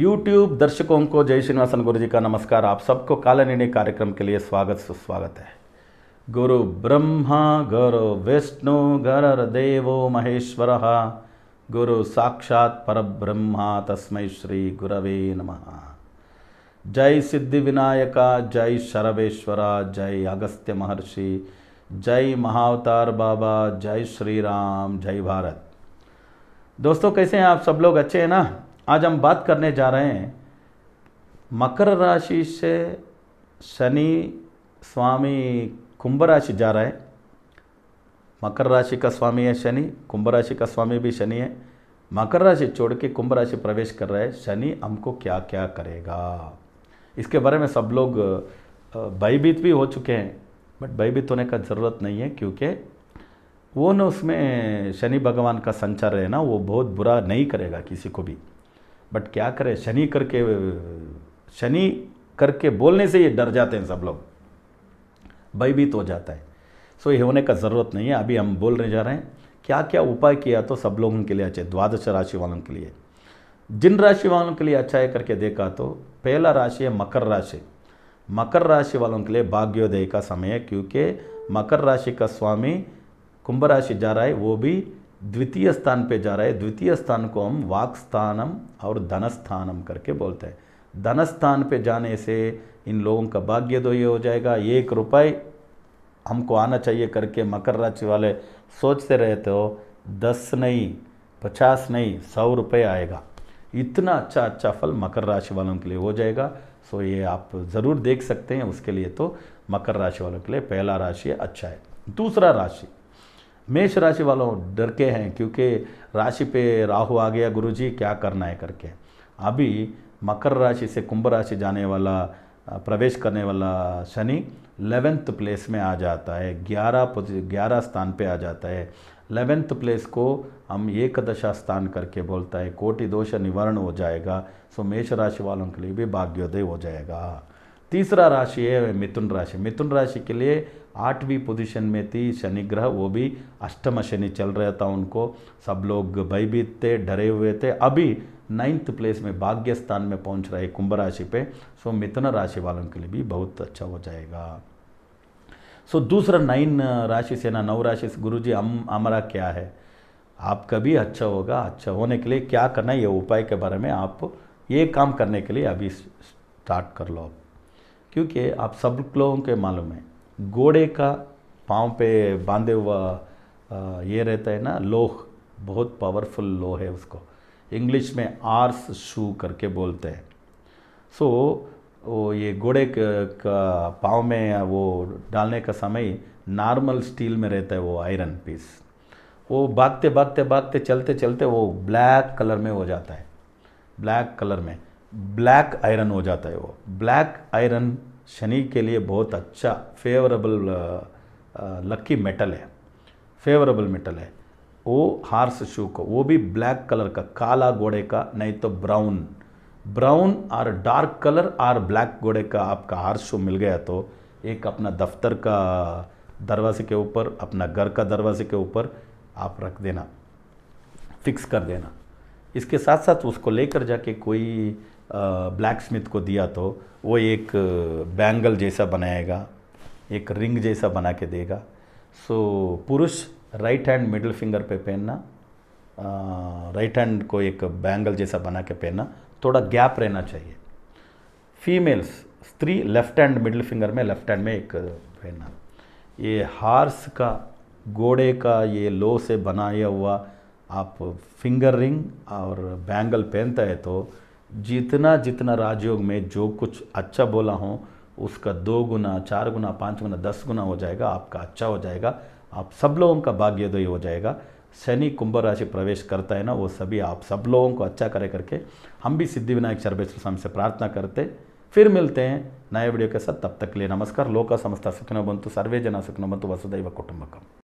YouTube दर्शकों को जय श्रीनिवासन गुरु जी का नमस्कार आप सबको काल निर्णय कार्यक्रम के लिए स्वागत सुस्वागत है गुरु ब्रह्मा गुरु विष्णु गुरर देव महेश्वर गुरु साक्षात परब्रह्मा तस्मै श्री गुरवे नमः जय सिद्धि विनायका जय शरवेश्वरा जय अगस्त्य महर्षि जय महावतार बाबा जय श्री राम जय भारत दोस्तों कैसे हैं आप सब लोग अच्छे हैं ना आज हम बात करने जा रहे हैं मकर राशि से शनि स्वामी कुंभ राशि जा रहा है मकर राशि का स्वामी है शनि कुंभ राशि का स्वामी भी शनि है मकर राशि छोड़ के कुंभ राशि प्रवेश कर रहा है शनि हमको क्या क्या करेगा इसके बारे में सब लोग भयभीत भी हो चुके हैं बट भयभीत होने का ज़रूरत नहीं है क्योंकि वो न उसमें शनि भगवान का संचार है ना वो बहुत बुरा नहीं करेगा किसी को भी बट क्या करें शनि करके शनि करके बोलने से ये डर जाते हैं सब लोग भयभीत तो हो जाता है सो ये होने का ज़रूरत नहीं है अभी हम बोलने जा रहे हैं क्या क्या उपाय किया तो सब लोगों के लिए अच्छे द्वादश राशि वालों के लिए जिन राशि वालों के लिए अच्छा है करके देखा तो पहला राशि है मकर राशि मकर राशि वालों के लिए भाग्योदय का समय है क्योंकि मकर राशि का स्वामी कुंभ राशि जा रहा है वो भी द्वितीय स्थान पे जा रहा है द्वितीय स्थान को हम वाक स्थानम और धनस्थानम करके बोलते हैं धनस्थान पे जाने से इन लोगों का भाग्य तो ये हो जाएगा एक रुपये हमको आना चाहिए करके मकर राशि वाले सोचते रहते हो दस नहीं पचास नहीं सौ रुपये आएगा इतना अच्छा अच्छा फल मकर राशि वालों के लिए हो जाएगा सो ये आप ज़रूर देख सकते हैं उसके लिए तो मकर राशि वालों के लिए पहला राशि अच्छा है दूसरा राशि मेष राशि वालों डर के हैं क्योंकि राशि पे राहु आ गया गुरु जी क्या करना है करके अभी मकर राशि से कुंभ राशि जाने वाला प्रवेश करने वाला शनि लेवेंथ प्लेस में आ जाता है ग्यारह ग्यारह स्थान पे आ जाता है लेवेंथ प्लेस को हम एकदशा स्थान करके बोलता है कोटि दोष निवारण हो जाएगा सो मेष राशि वालों के लिए भी भाग्योदय हो जाएगा तीसरा राशि है मिथुन राशि मिथुन राशि के लिए आठवीं पोजीशन में थी शनि ग्रह वो भी अष्टम शनि चल रहा था उनको सब लोग भयभीत थे डरे हुए थे अभी नाइन्थ प्लेस में भाग्य स्थान में पहुंच रहे कुंभ राशि पे सो मिथुन राशि वालों के लिए भी बहुत अच्छा हो जाएगा सो दूसरा नाइन राशि से ना नौ राशि से गुरु जी हम हमारा क्या है आपका भी अच्छा होगा अच्छा होने के लिए क्या करना है ये उपाय के बारे में आप ये काम करने के लिए अभी स्टार्ट कर लो आप क्योंकि आप सब लोगों के मालूम है घोड़े का पाँव पे बांधे हुआ ये रहता है ना लोह बहुत पावरफुल लोह है उसको इंग्लिश में आर्स शू करके बोलते हैं सो so, वो ये घोड़े का पाँव में वो डालने का समय नॉर्मल स्टील में रहता है वो आयरन पीस वो भागते भागते भागते चलते चलते वो ब्लैक कलर में हो जाता है ब्लैक कलर में ब्लैक आयरन हो जाता है वो ब्लैक आयरन शनि के लिए बहुत अच्छा फेवरेबल लकी मेटल है फेवरेबल मेटल है वो हार्स शू को वो भी ब्लैक कलर का काला घोड़े का नहीं तो ब्राउन ब्राउन और डार्क कलर और ब्लैक घोड़े का आपका हार्स शू मिल गया तो एक अपना दफ्तर का दरवाजे के ऊपर अपना घर का दरवाजे के ऊपर आप रख देना फिक्स कर देना इसके साथ साथ उसको लेकर जाके कोई ब्लैक स्मिथ को दिया तो वो एक बैंगल जैसा बनाएगा एक रिंग जैसा बना के देगा सो पुरुष राइट हैंड मिडिल फिंगर पे पहनना राइट हैंड को एक बैंगल जैसा बना के पहनना थोड़ा गैप रहना चाहिए फीमेल्स स्त्री लेफ्ट हैंड मिडिल फिंगर में लेफ्ट हैंड में एक पहनना ये हार्स का घोड़े का ये लो से बनाया हुआ आप फिंगर रिंग और बैंगल पहनता है तो जितना जितना राजयोग में जो कुछ अच्छा बोला हूँ उसका दो गुना चार गुना पाँच गुना दस गुना हो जाएगा आपका अच्छा हो जाएगा आप सब लोगों का भाग्योदय हो जाएगा शनि कुंभ राशि प्रवेश करता है ना वो सभी आप सब लोगों को अच्छा करे करके हम भी सिद्धि विनायक सर्वेश्वर स्वामी से प्रार्थना करते फिर मिलते हैं नए वीडियो के साथ तब तक के लिए नमस्कार लोका समस्ता सुखनो बंतु सर्वे जना सुखनो बंतु वसुदैव कुटुंबकम